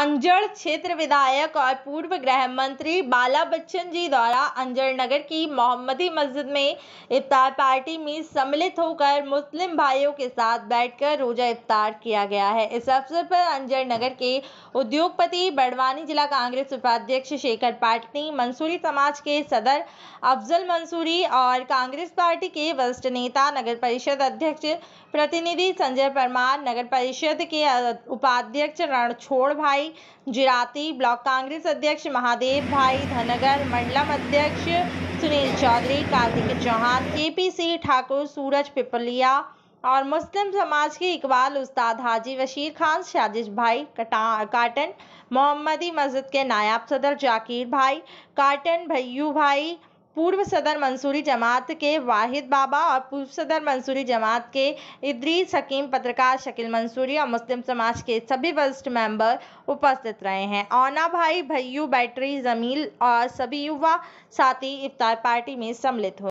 अंजड़ क्षेत्र विधायक और पूर्व गृह मंत्री बाला बच्चन जी द्वारा अंजड़ नगर की मोहम्मदी मस्जिद में इफ्तार पार्टी में सम्मिलित होकर मुस्लिम भाइयों के साथ बैठकर रोजा इफ्तार किया गया है इस अवसर पर अंजड़ नगर के उद्योगपति बड़वानी जिला कांग्रेस उपाध्यक्ष शेखर पाटनी मंसूरी समाज के सदर अफजल मंसूरी और कांग्रेस पार्टी के वरिष्ठ नेता नगर परिषद अध्यक्ष प्रतिनिधि संजय परमार नगर परिषद के उपाध्यक्ष रणछोड़ भाई भाई जिराती ब्लॉक कांग्रेस अध्यक्ष महादेव भाई धनगर मंडलम अध्यक्ष सुनील चौधरी कार्तिक चौहान ए ठाकुर सूरज पिपलिया और मुस्लिम समाज के इकबाल उस्ताद हाजी वशीर खान साजिश भाई कटा काटन मोहम्मदी मस्जिद के नायाब सदर जाकिर भाई काटन भैयू भाई पूर्व सदर मंसूरी जमात के वाहिद बाबा और पूर्व सदर मंसूरी जमात के इद्री सकीम पत्रकार शकील मंसूरी और मुस्लिम समाज के सभी वरिष्ठ मेंबर उपस्थित रहे हैं औना भाई भैयू बैटरी जमील और सभी युवा साथी इफ्तार पार्टी में सम्मिलित हुए